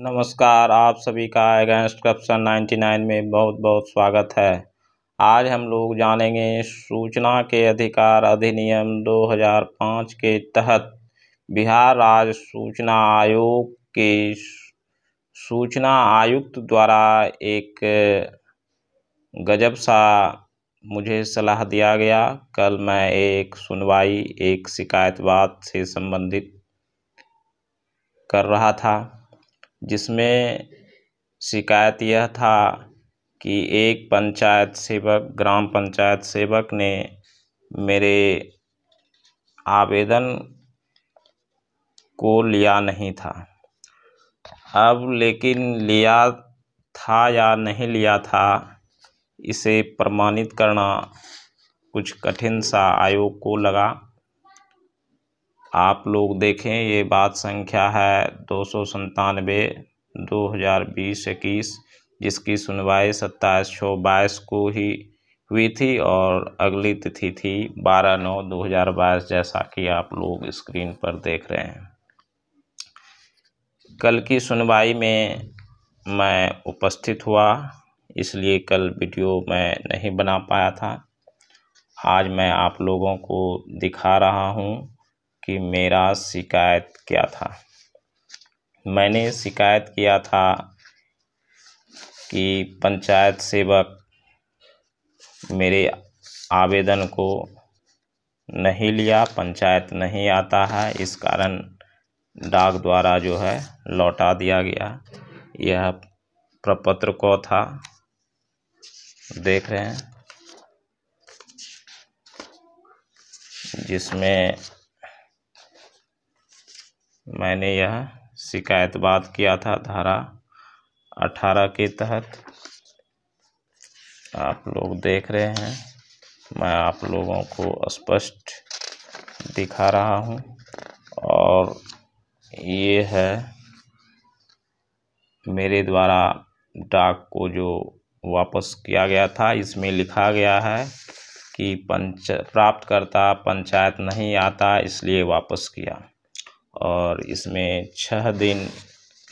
नमस्कार आप सभी का अगेंस्ट करप्शन 99 में बहुत बहुत स्वागत है आज हम लोग जानेंगे सूचना के अधिकार अधिनियम 2005 के तहत बिहार राज्य सूचना आयोग के सूचना आयुक्त द्वारा एक गजब सा मुझे सलाह दिया गया कल मैं एक सुनवाई एक शिकायतवाद से संबंधित कर रहा था जिसमें शिकायत यह था कि एक पंचायत सेवक ग्राम पंचायत सेवक ने मेरे आवेदन को लिया नहीं था अब लेकिन लिया था या नहीं लिया था इसे प्रमाणित करना कुछ कठिन सा आयोग को लगा आप लोग देखें ये बात संख्या है दो सौ संतानवे दो हज़ार बीस इक्कीस जिसकी सुनवाई सत्ताईस छः बाईस को ही हुई थी और अगली तिथि थी बारह नौ दो हज़ार बाईस जैसा कि आप लोग स्क्रीन पर देख रहे हैं कल की सुनवाई में मैं उपस्थित हुआ इसलिए कल वीडियो मैं नहीं बना पाया था आज मैं आप लोगों को दिखा रहा हूँ कि मेरा शिकायत क्या था मैंने शिकायत किया था कि पंचायत सेवक मेरे आवेदन को नहीं लिया पंचायत नहीं आता है इस कारण डाक द्वारा जो है लौटा दिया गया यह प्रपत्र को था देख रहे हैं जिसमें मैंने यह शिकायतवाद किया था धारा अठारह के तहत आप लोग देख रहे हैं मैं आप लोगों को स्पष्ट दिखा रहा हूं और ये है मेरे द्वारा डाक को जो वापस किया गया था इसमें लिखा गया है कि पंच प्राप्तकर्ता पंचायत नहीं आता इसलिए वापस किया और इसमें छः दिन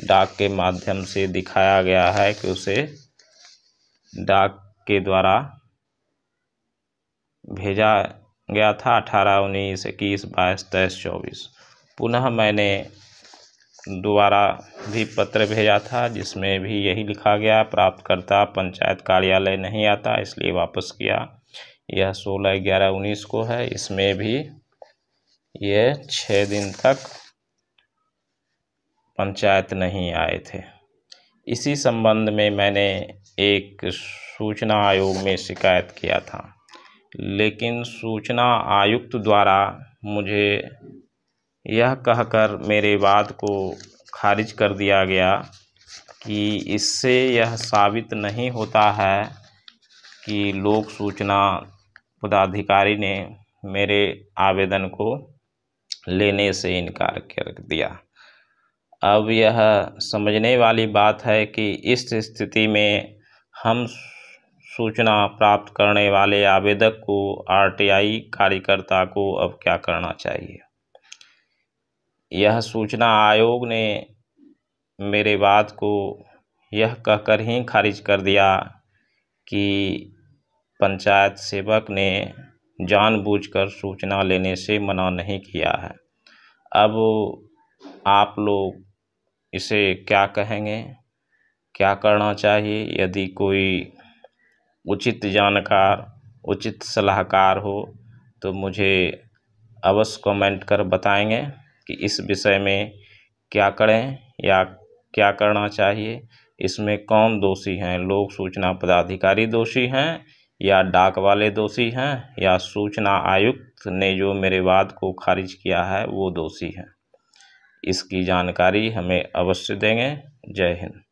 डाक के माध्यम से दिखाया गया है कि उसे डाक के द्वारा भेजा गया था अठारह उन्नीस इक्कीस बाईस तेईस चौबीस पुनः मैंने दोबारा भी पत्र भेजा था जिसमें भी यही लिखा गया प्राप्तकर्ता पंचायत कार्यालय नहीं आता इसलिए वापस किया यह सोलह ग्यारह उन्नीस को है इसमें भी ये छः दिन तक पंचायत नहीं आए थे इसी संबंध में मैंने एक सूचना आयोग में शिकायत किया था लेकिन सूचना आयुक्त द्वारा मुझे यह कहकर मेरे बात को खारिज कर दिया गया कि इससे यह साबित नहीं होता है कि लोक सूचना पदाधिकारी ने मेरे आवेदन को लेने से इनकार कर दिया अब यह समझने वाली बात है कि इस स्थिति में हम सूचना प्राप्त करने वाले आवेदक को आरटीआई कार्यकर्ता को अब क्या करना चाहिए यह सूचना आयोग ने मेरे बात को यह कहकर ही खारिज कर दिया कि पंचायत सेवक ने जानबूझकर सूचना लेने से मना नहीं किया है अब आप लोग इसे क्या कहेंगे क्या करना चाहिए यदि कोई उचित जानकार उचित सलाहकार हो तो मुझे अवश्य कमेंट कर बताएँगे कि इस विषय में क्या करें या क्या करना चाहिए इसमें कौन दोषी हैं लोक सूचना पदाधिकारी दोषी हैं या डाक वाले दोषी हैं या सूचना आयुक्त ने जो मेरे वाद को खारिज किया है वो दोषी हैं इसकी जानकारी हमें अवश्य देंगे जय हिंद